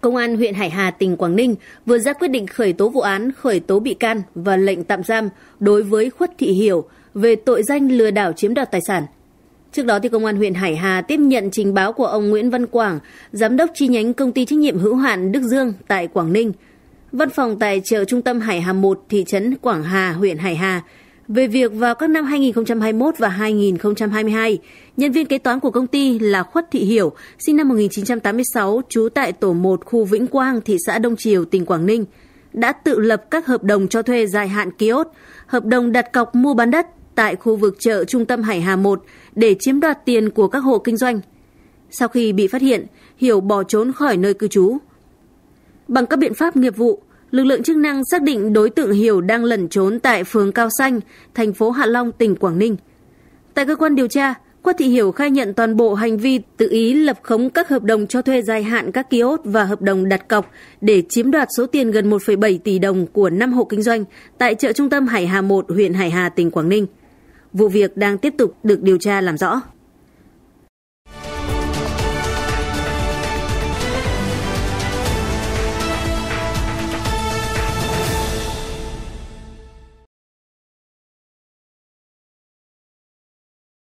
Công an huyện Hải Hà, tỉnh Quảng Ninh vừa ra quyết định khởi tố vụ án, khởi tố bị can và lệnh tạm giam đối với Khuất Thị Hiểu về tội danh lừa đảo chiếm đoạt tài sản. Trước đó, thì Công an huyện Hải Hà tiếp nhận trình báo của ông Nguyễn Văn Quảng, Giám đốc chi nhánh Công ty trách nhiệm hữu hạn Đức Dương tại Quảng Ninh. Văn phòng tại chợ trung tâm Hải Hà 1, thị trấn Quảng Hà, huyện Hải Hà về việc vào các năm 2021 và 2022, nhân viên kế toán của công ty là Khuất Thị Hiểu, sinh năm 1986, trú tại tổ 1 khu Vĩnh Quang, thị xã Đông Triều, tỉnh Quảng Ninh, đã tự lập các hợp đồng cho thuê dài hạn kiosk, hợp đồng đặt cọc mua bán đất tại khu vực chợ trung tâm Hải Hà 1 để chiếm đoạt tiền của các hộ kinh doanh. Sau khi bị phát hiện, Hiểu bỏ trốn khỏi nơi cư trú. Bằng các biện pháp nghiệp vụ, Lực lượng chức năng xác định đối tượng Hiểu đang lẩn trốn tại phường Cao Xanh, thành phố Hạ Long, tỉnh Quảng Ninh. Tại cơ quan điều tra, Quách Thị Hiểu khai nhận toàn bộ hành vi tự ý lập khống các hợp đồng cho thuê dài hạn các kiosk và hợp đồng đặt cọc để chiếm đoạt số tiền gần 1,7 tỷ đồng của 5 hộ kinh doanh tại chợ trung tâm Hải Hà 1, huyện Hải Hà, tỉnh Quảng Ninh. Vụ việc đang tiếp tục được điều tra làm rõ.